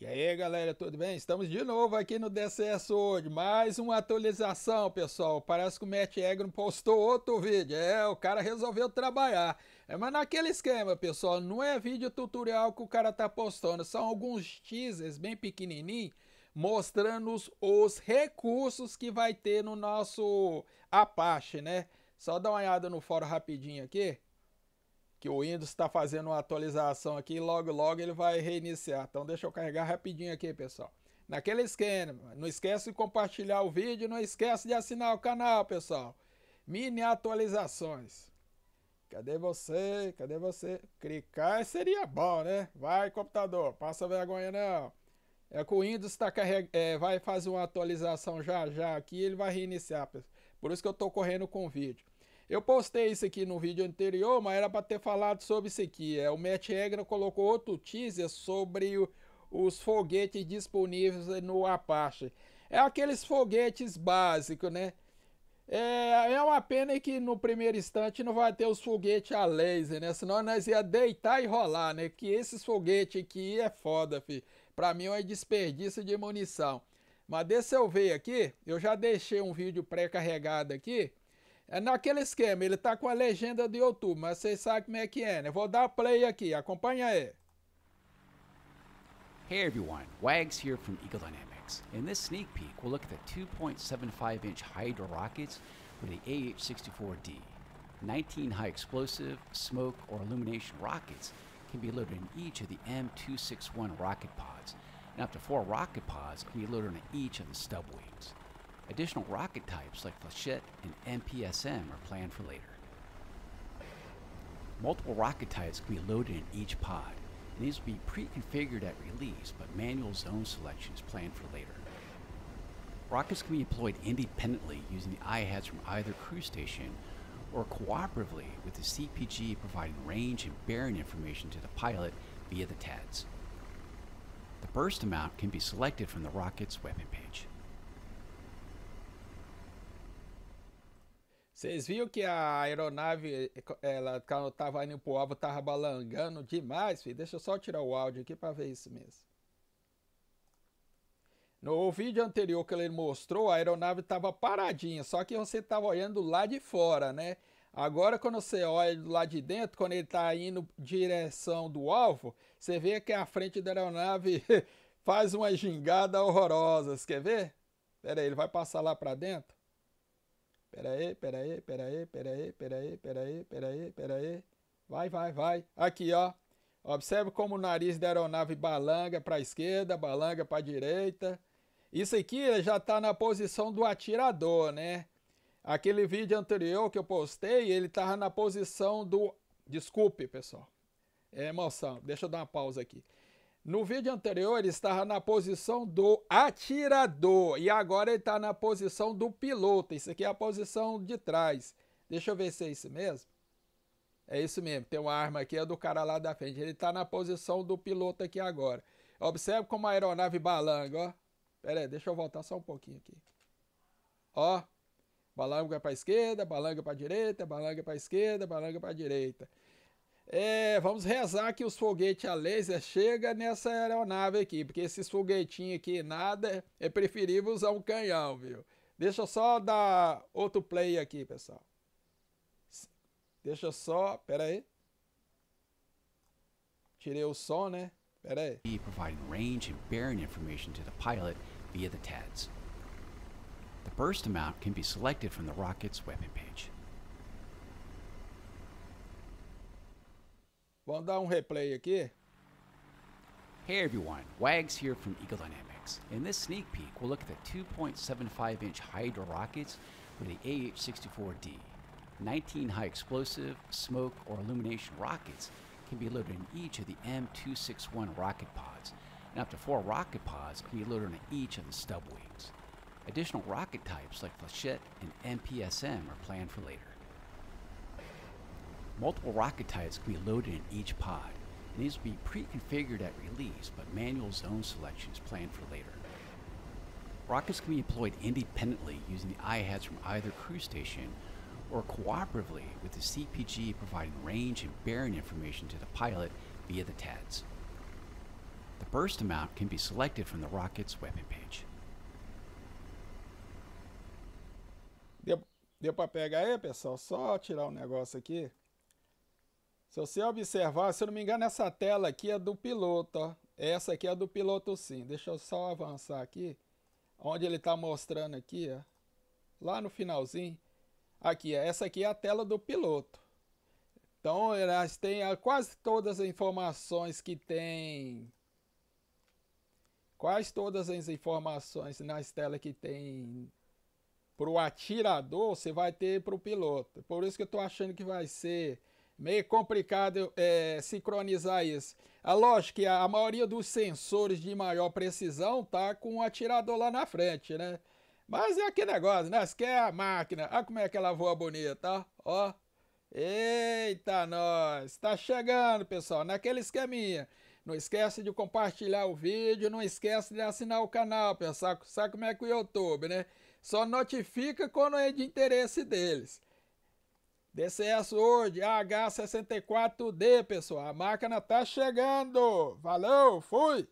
E aí galera, tudo bem? Estamos de novo aqui no DCS hoje, mais uma atualização pessoal, parece que o Matt Egron postou outro vídeo, é, o cara resolveu trabalhar, é, mas naquele esquema pessoal, não é vídeo tutorial que o cara tá postando, são alguns teasers bem pequenininhos, mostrando os, os recursos que vai ter no nosso Apache, né? Só dá uma olhada no fórum rapidinho aqui que o Windows está fazendo uma atualização aqui e logo logo ele vai reiniciar. Então deixa eu carregar rapidinho aqui, pessoal. Naquele esquema, não esquece de compartilhar o vídeo, não esquece de assinar o canal, pessoal. Mini atualizações. Cadê você? Cadê você? Clicar seria bom, né? Vai, computador, passa vergonha não. É que o Windows tá carreg... É, vai fazer uma atualização já já aqui ele vai reiniciar. Por isso que eu estou correndo com o vídeo. Eu postei isso aqui no vídeo anterior, mas era para ter falado sobre isso aqui. É, o Matt Egra colocou outro teaser sobre o, os foguetes disponíveis no Apache. É aqueles foguetes básicos, né? É, é uma pena que no primeiro instante não vai ter os foguetes a laser, né? Senão nós ia deitar e rolar, né? Que esses foguetes aqui é foda, fi. Pra mim é um desperdício de munição. Mas deixa eu ver aqui, eu já deixei um vídeo pré-carregado aqui. naquele esquema, ele tá com a legenda YouTube, mas vocês sabem como é que é, né? Vou dar play aqui, acompanha aí. Hey everyone, Wags here from Eagle Dynamics. In this sneak peek, we'll look at the 2.75 inch Hydra rockets with the AH-64D. 19 high explosive, smoke, or illumination rockets can be loaded in each of the M261 rocket pods, and up to four rocket pods can be loaded in each of the stub wings. Additional rocket types like Flechette and MPSM are planned for later. Multiple rocket types can be loaded in each pod, and these will be pre-configured at release, but manual zone selection is planned for later. Rockets can be employed independently using the I-hats from either crew station or cooperatively with the CPG providing range and bearing information to the pilot via the TADS. The burst amount can be selected from the rocket's weapon page. Vocês viram que a aeronave, ela estava tava indo pro alvo, tava balangando demais, filho. Deixa eu só tirar o áudio aqui para ver isso mesmo. No vídeo anterior que ele mostrou, a aeronave estava paradinha, só que você estava olhando lá de fora, né? Agora, quando você olha lá de dentro, quando ele está indo direção do alvo, você vê que a frente da aeronave faz uma gingada horrorosa. Você quer ver? Pera aí, ele vai passar lá para dentro? Pera aí, pera aí, pera aí, pera aí, pera aí, pera aí, pera aí, pera aí. Vai, vai, vai. Aqui, ó. Observe como o nariz da aeronave balanga para a esquerda, balanga para a direita. Isso aqui já está na posição do atirador, né? Aquele vídeo anterior que eu postei, ele estava na posição do... Desculpe, pessoal. É emoção. Deixa eu dar uma pausa aqui. No vídeo anterior ele estava na posição do atirador e agora ele está na posição do piloto. Isso aqui é a posição de trás. Deixa eu ver se é isso mesmo. É isso mesmo, tem uma arma aqui, é do cara lá da frente. Ele está na posição do piloto aqui agora. Observe como a aeronave balanga, ó. Pera aí, deixa eu voltar só um pouquinho aqui. Ó, balanga para esquerda, balanga para direita, balanga para esquerda, balanga para direita. É, vamos rezar que os foguetes a laser chega nessa aeronave aqui, porque esses foguetinhos aqui nada, é preferível usar um canhão, viu? Deixa eu só dar outro play aqui, pessoal. Deixa eu só, pera aí. Tirei o som, né? Pera aí. providing range and bearing information to the pilot via the TADS. The burst amount can be selected from the rocket's weapon page. Vamos dar um replay aqui. Hey everyone, Wags here from Eagle Dynamics. In this sneak peek, we'll look at the 2.75 inch Hydra rockets for the AH-64D. 19 high explosive, smoke, or illumination rockets can be loaded in each of the M261 rocket pods, and up to four rocket pods can be loaded on each of the stub wings. Additional rocket types like flechette and MPSM are planned for later. Multiple rocket types can be loaded in each pod, and these will be pre-configured at release, but manual zone selection is planned for later. Rockets can be deployed independently using the I-hats from either crew station or cooperatively with the CPG providing range and bearing information to the pilot via the TADS. The burst amount can be selected from the rocket's weapon page. Deu, deu para pegar aí, pessoal? Só tirar um negócio aqui. Se você observar, se eu não me engano, essa tela aqui é do piloto, ó. Essa aqui é do piloto sim. Deixa eu só avançar aqui. Onde ele está mostrando aqui, ó. Lá no finalzinho. Aqui, ó. essa aqui é a tela do piloto. Então, elas têm ah, quase todas as informações que tem. Quase todas as informações nas telas que tem para o atirador, você vai ter para o piloto. Por isso que eu estou achando que vai ser meio complicado é, sincronizar isso. A lógica que é, a maioria dos sensores de maior precisão tá com o um atirador lá na frente, né? Mas é aquele negócio, né? Se quer a máquina, olha como é que ela voa bonita, ó. ó. Eita, nós! Tá chegando, pessoal, naquele esqueminha. Não esquece de compartilhar o vídeo, não esquece de assinar o canal, pessoal. Sabe como é que o YouTube, né? Só notifica quando é de interesse deles. DCS Word H64D, pessoal. A máquina tá chegando. Valeu, fui!